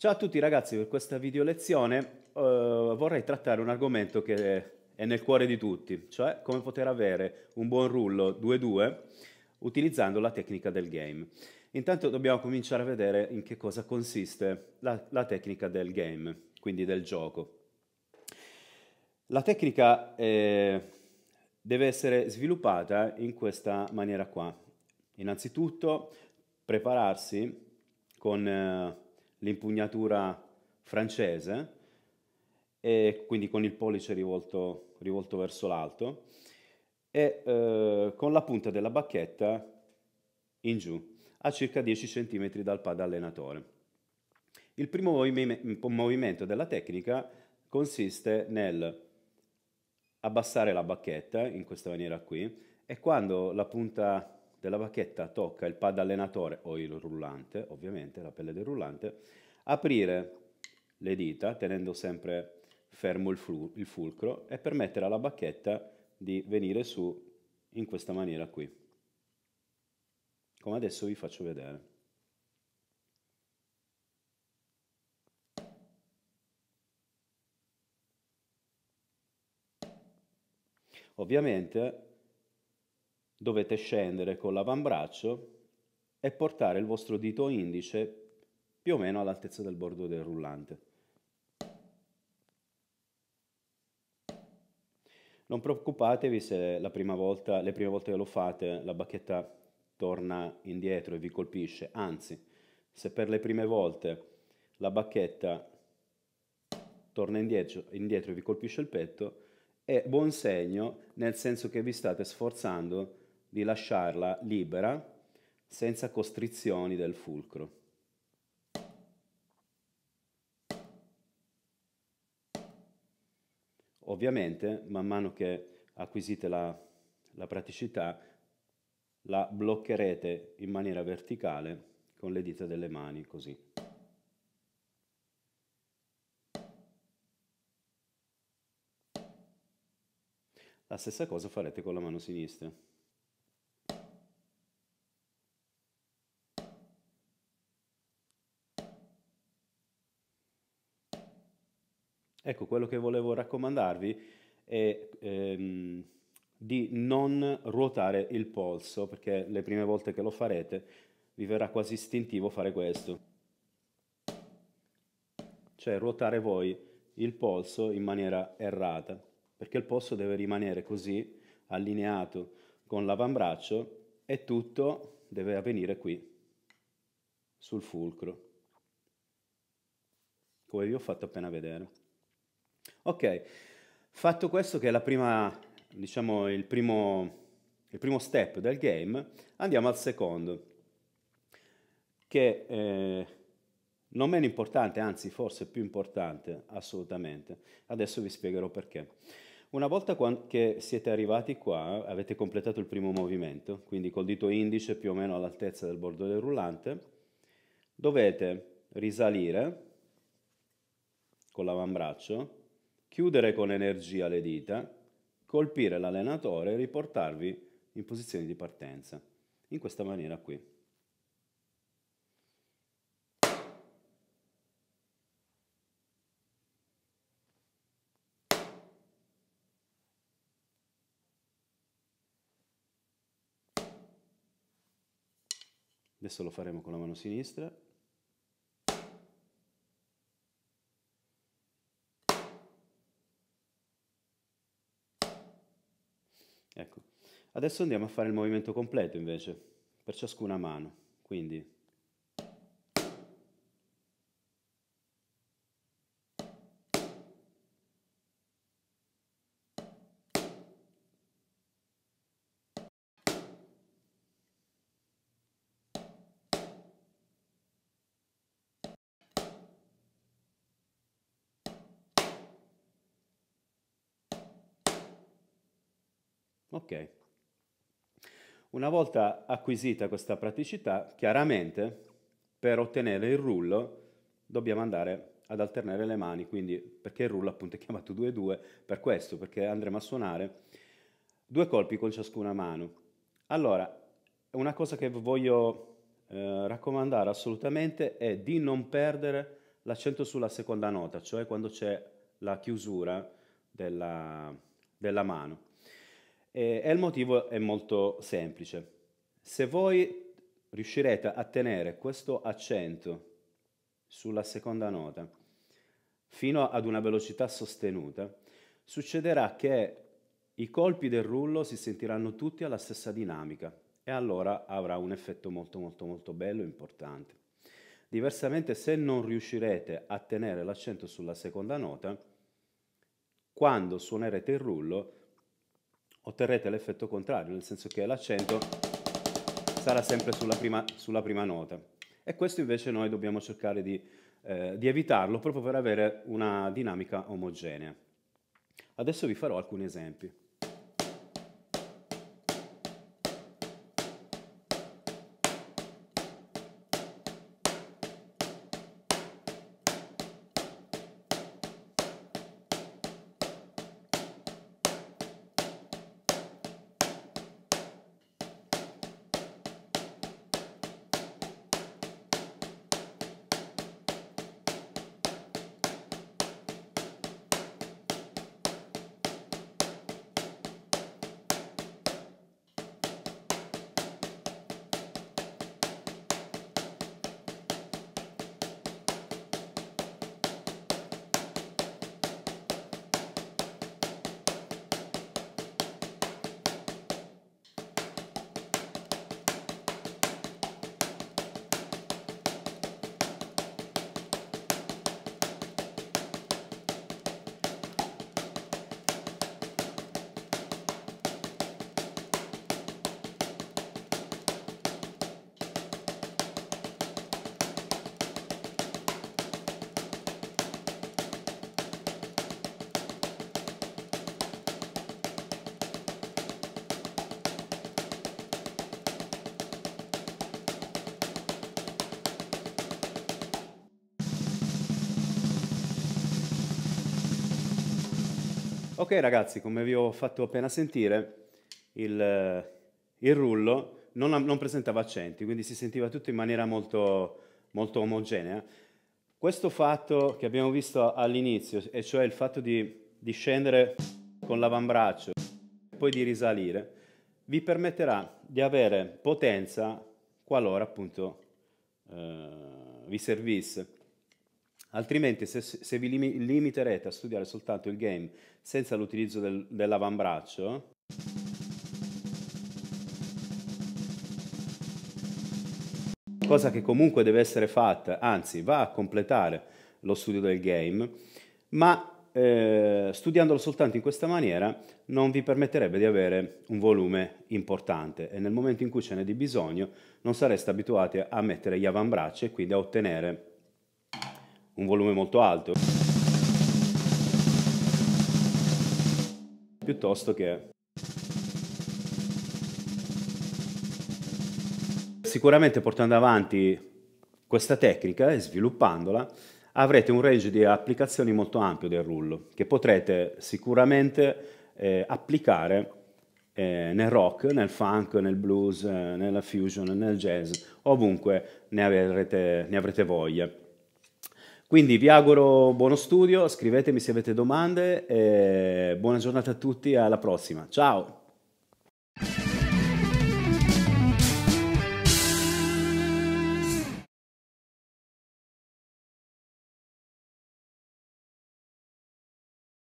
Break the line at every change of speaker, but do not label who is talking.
Ciao a tutti ragazzi, per questa video lezione eh, vorrei trattare un argomento che è nel cuore di tutti, cioè come poter avere un buon rullo 2-2 utilizzando la tecnica del game. Intanto dobbiamo cominciare a vedere in che cosa consiste la, la tecnica del game, quindi del gioco. La tecnica eh, deve essere sviluppata in questa maniera qua. Innanzitutto prepararsi con... Eh, l'impugnatura francese, e quindi con il pollice rivolto, rivolto verso l'alto, e eh, con la punta della bacchetta in giù, a circa 10 cm dal pad allenatore. Il primo movimento della tecnica consiste nel abbassare la bacchetta in questa maniera qui e quando la punta della bacchetta tocca il pad allenatore o il rullante, ovviamente la pelle del rullante, aprire le dita tenendo sempre fermo il, flu- il fulcro e permettere alla bacchetta di venire su in questa maniera qui, come adesso vi faccio vedere. Ovviamente dovete scendere con l'avambraccio e portare il vostro dito indice più o meno all'altezza del bordo del rullante. Non preoccupatevi se la prima volta, le prime volte che lo fate la bacchetta torna indietro e vi colpisce, anzi se per le prime volte la bacchetta torna indietro, indietro e vi colpisce il petto, è buon segno nel senso che vi state sforzando di lasciarla libera senza costrizioni del fulcro. Ovviamente, man mano che acquisite la, la praticità, la bloccherete in maniera verticale con le dita delle mani, così. La stessa cosa farete con la mano sinistra. Ecco, quello che volevo raccomandarvi è ehm, di non ruotare il polso, perché le prime volte che lo farete vi verrà quasi istintivo fare questo. Cioè ruotare voi il polso in maniera errata, perché il polso deve rimanere così, allineato con l'avambraccio e tutto deve avvenire qui, sul fulcro, come vi ho fatto appena vedere. Ok, fatto questo che è prima, diciamo, il, primo, il primo, step del game, andiamo al secondo, che eh, non meno importante, anzi forse più importante assolutamente. Adesso vi spiegherò perché. Una volta che siete arrivati qua, avete completato il primo movimento, quindi col dito indice più o meno all'altezza del bordo del rullante, dovete risalire con l'avambraccio chiudere con energia le dita, colpire l'allenatore e riportarvi in posizione di partenza, in questa maniera qui. Adesso lo faremo con la mano sinistra Adesso andiamo a fare il movimento completo invece, per ciascuna mano. Quindi Ok. Una volta acquisita questa praticità, chiaramente per ottenere il rullo dobbiamo andare ad alternare le mani, quindi perché il rullo appunto è chiamato 2-2 per questo, perché andremo a suonare due colpi con ciascuna mano. Allora, una cosa che voglio eh, raccomandare assolutamente è di non perdere l'accento sulla seconda nota, cioè quando c'è la chiusura della, della mano. Eh, e, il motivo è molto semplice. Se voi riuscirete a tenere questo accento sulla seconda nota fino ad una velocità sostenuta, succederà che i colpi del rullo si sentiranno tutti alla stessa dinamica e allora avrà un effetto molto molto molto bello e importante. Diversamente se non riuscirete a tenere l'accento sulla seconda nota, quando suonerete il rullo otterrete l'effetto contrario, nel senso che l'accento sarà sempre sulla prima, sulla prima nota. E questo invece noi dobbiamo cercare di, eh, di evitarlo proprio per avere una dinamica omogenea. Adesso vi farò alcuni esempi. Ok ragazzi, come vi ho fatto appena sentire, il, il rullo non, non, presentava accenti, quindi si sentiva tutto in maniera molto, molto omogenea. Questo fatto che abbiamo visto all'inizio, e cioè il fatto di, di scendere con l'avambraccio e poi di risalire, vi permetterà di avere potenza qualora appunto eh, vi servisse. Altrimenti, se, se vi limiterete a studiare soltanto il game senza l'utilizzo del, dell'avambraccio, cosa che comunque deve essere fatta, anzi va a completare lo studio del game, ma eh, studiandolo soltanto in questa maniera non vi permetterebbe di avere un volume importante e nel momento in cui ce n'è di bisogno non sareste abituati a mettere gli avambracci e quindi a ottenere un volume molto alto. Piuttosto che... Sicuramente portando avanti questa tecnica e sviluppandola avrete un range di applicazioni molto ampio del rullo che potrete sicuramente eh, applicare eh, nel rock, nel funk, nel blues, eh, nella fusion, nel jazz, ovunque ne avrete, ne avrete voglia. Quindi vi auguro buono studio, scrivetemi se avete domande, e buona giornata a tutti, alla prossima. Ciao!